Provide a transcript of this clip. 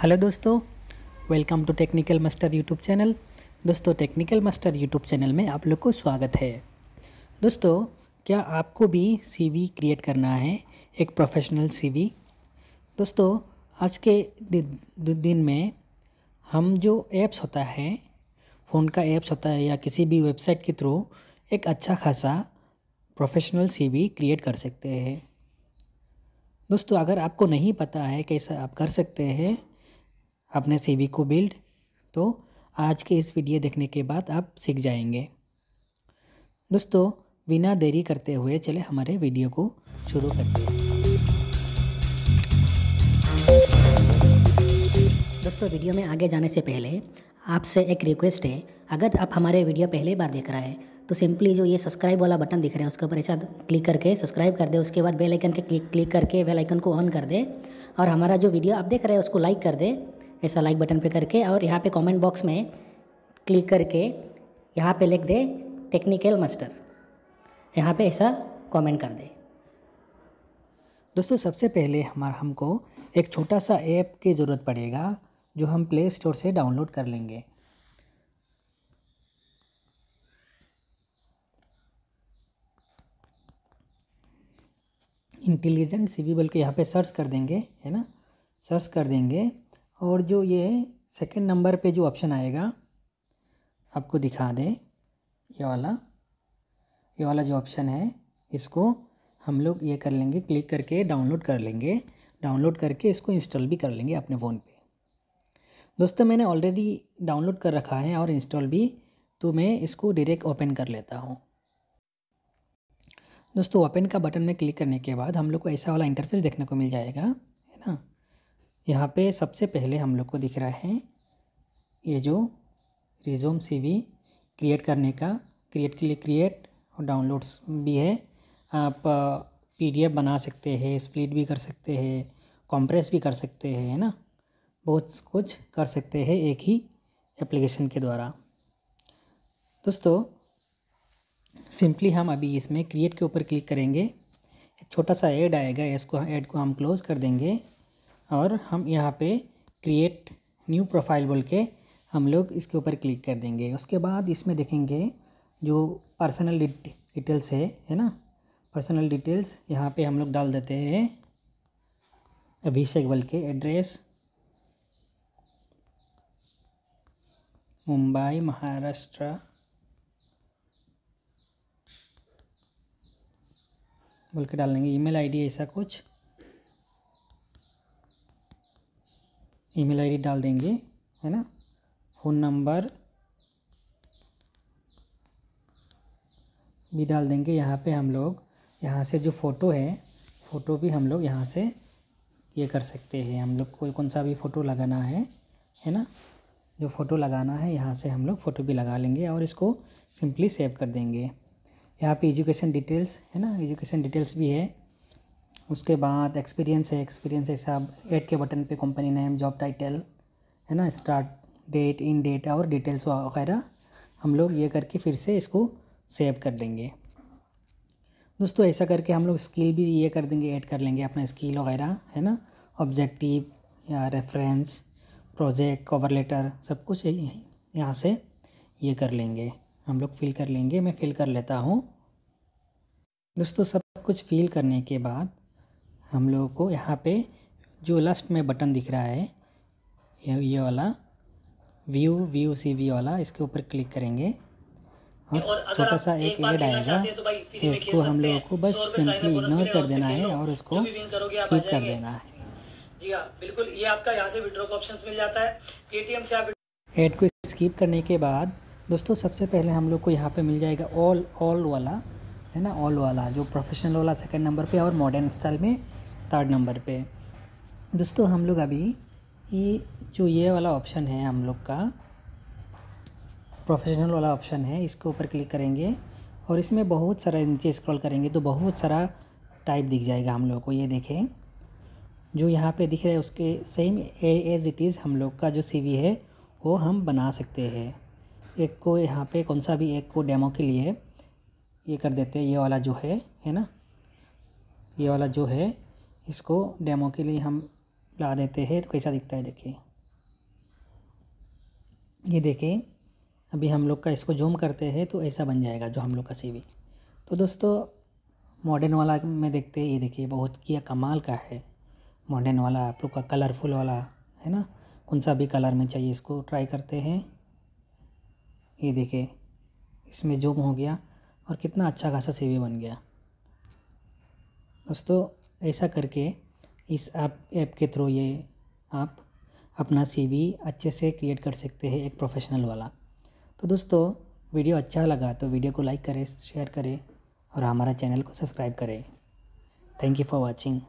hello दोस्तों welcome to technical master YouTube channel दोस्तों technical master YouTube channel में आप लोग को स्वागत है दोस्तों क्या आपको भी सीवी क्रिएट करना है एक प्रोफेशनल सीवी दोस्तों आज के दिन में हम जो ऐप्स होता है फ़ोन का ऐप्स होता है या किसी भी वेबसाइट के थ्रू एक अच्छा खासा प्रोफेशनल सी क्रिएट कर सकते हैं दोस्तों अगर आपको नहीं पता है कैसा आप कर सकते हैं अपने सीवी को बिल्ड तो आज के इस वीडियो देखने के बाद आप सीख जाएंगे दोस्तों बिना देरी करते हुए चले हमारे वीडियो को शुरू करते हैं दोस्तों वीडियो में आगे जाने से पहले आपसे एक रिक्वेस्ट है अगर आप हमारे वीडियो पहले बार देख रहे हैं तो सिंपली जो ये सब्सक्राइब वाला बटन दिख रहा है उसके ऊपर ऐसा क्लिक करके सब्सक्राइब कर दे उसके बाद बेल आइकन के क्लिक क्लिक करके बेल आइकन को ऑन कर दे और हमारा जो वीडियो आप देख रहे हैं उसको लाइक कर दे ऐसा लाइक बटन पे करके और यहाँ पे कमेंट बॉक्स में क्लिक करके यहाँ पे लिख दे टेक्निकल मास्टर यहाँ पे ऐसा कमेंट कर दे दोस्तों सबसे पहले हमारा हमको एक छोटा सा ऐप की ज़रूरत पड़ेगा जो हम प्ले स्टोर से डाउनलोड कर लेंगे इंटेलिजेंट सी बी बल्कि यहाँ पे सर्च कर देंगे है ना सर्च कर देंगे और जो ये सेकंड नंबर पे जो ऑप्शन आएगा आपको दिखा दें ये वाला ये वाला जो ऑप्शन है इसको हम लोग ये कर लेंगे क्लिक करके डाउनलोड कर लेंगे डाउनलोड करके इसको इंस्टॉल भी कर लेंगे अपने फ़ोन पे दोस्तों मैंने ऑलरेडी डाउनलोड कर रखा है और इंस्टॉल भी तो मैं इसको डायरेक्ट ओपन कर लेता हूँ दोस्तों ओपन का बटन में क्लिक करने के बाद हम लोग को ऐसा वाला इंटरफेस देखने को मिल जाएगा है ना यहाँ पे सबसे पहले हम लोग को दिख रहा है ये जो रिज्यूम वी क्रिएट करने का क्रिएट के लिए क्रिएट और डाउनलोड्स भी है आप पीडीएफ बना सकते हैं स्प्लिट भी कर सकते हैं कंप्रेस भी कर सकते हैं है ना बहुत कुछ कर सकते हैं एक ही एप्लीकेशन के द्वारा दोस्तों सिंपली हम अभी इसमें क्रिएट के ऊपर क्लिक करेंगे एक छोटा सा ऐड आएगा इसको ऐड को हम क्लोज़ कर देंगे और हम यहाँ पे क्रिएट न्यू प्रोफाइल बोल के हम लोग इसके ऊपर क्लिक कर देंगे उसके बाद इसमें देखेंगे जो पर्सनल डिटेल्स है है ना पर्सनल डिटेल्स यहाँ पे हम लोग डाल देते हैं अभिषेक बोल के एड्रेस मुंबई महाराष्ट्र बोल के डाल देंगे ईमेल आईडी ऐसा कुछ ईमेल आईडी डाल देंगे है ना फ़ोन नंबर भी डाल देंगे यहाँ पे हम लोग यहाँ से जो फ़ोटो है फ़ोटो भी हम लोग यहाँ से ये कर सकते हैं हम लोग कोई कौन सा भी फ़ोटो लगाना है है ना जो फ़ोटो लगाना है यहाँ से हम लोग फ़ोटो भी लगा लेंगे और इसको सिंपली सेव कर देंगे यहाँ पे एजुकेशन डिटेल्स है ना एजुकेशन डिटेल्स भी है उसके बाद एक्सपीरियंस है एक्सपीरियंस है सब एड के बटन पे कंपनी नेम जॉब टाइटल है ना स्टार्ट डेट इन डेट और डिटेल्स वगैरह हम लोग ये करके फिर से इसको सेव कर देंगे दोस्तों ऐसा करके हम लोग स्किल भी ये कर देंगे ऐड कर लेंगे अपना स्किल वगैरह है ना ऑब्जेक्टिव या रेफरेंस प्रोजेक्ट कवर लेटर सब कुछ यहाँ से ये कर लेंगे हम लोग फिल कर लेंगे मैं फिल कर लेता हूँ दोस्तों सब कुछ फिल करने के बाद हम लोगों को यहाँ पे जो लास्ट में बटन दिख रहा है ये ये वाला व्यू व्यू सी वी वाला इसके ऊपर क्लिक करेंगे हाँ, और छोटा सा एक एड आएगा तो इसको तो हम लोगों को बस सिंपली इग्नोर कर देना है और उसको स्किप कर देना है जी हाँ बिल्कुल ये आपका यहाँ से का ऑप्शन मिल जाता है से आप एड को स्किप करने के बाद दोस्तों सबसे पहले हम लोग को यहाँ पे मिल जाएगा ऑल ऑल वाला है ना ऑल वाला जो प्रोफेशनल वाला सेकंड नंबर पे और मॉडर्न स्टाइल में थर्ड नंबर पे दोस्तों हम लोग अभी ये जो ये वाला ऑप्शन है हम लोग का प्रोफेशनल वाला ऑप्शन है इसके ऊपर क्लिक करेंगे और इसमें बहुत सारा नीचे स्क्रॉल करेंगे तो बहुत सारा टाइप दिख जाएगा हम लोग को ये देखें जो यहाँ पे दिख रहा है उसके सेम एज इट इज़ हम लोग का जो सी है वो हम बना सकते हैं एक को यहाँ पे कौन सा भी एक को डेमो के लिए ये कर देते हैं ये वाला जो है है ना ये वाला जो है इसको डेमो के लिए हम ला देते हैं तो कैसा दिखता है देखिए ये देखिए अभी हम लोग का इसको जूम करते हैं तो ऐसा बन जाएगा जो हम लोग का सी तो दोस्तों मॉडर्न वाला में देखते हैं ये देखिए बहुत किया कमाल का है मॉडर्न वाला आप लोग का कलरफुल वाला है ना कौन सा भी कलर में चाहिए इसको ट्राई करते हैं ये देखिए इसमें जूम हो गया और कितना अच्छा खासा सी बन गया दोस्तों ऐसा करके इस ऐप ऐप के थ्रू ये आप अपना सीवी अच्छे से क्रिएट कर सकते हैं एक प्रोफेशनल वाला तो दोस्तों वीडियो अच्छा लगा तो वीडियो को लाइक करें शेयर करें और हमारा चैनल को सब्सक्राइब करें थैंक यू फॉर वॉचिंग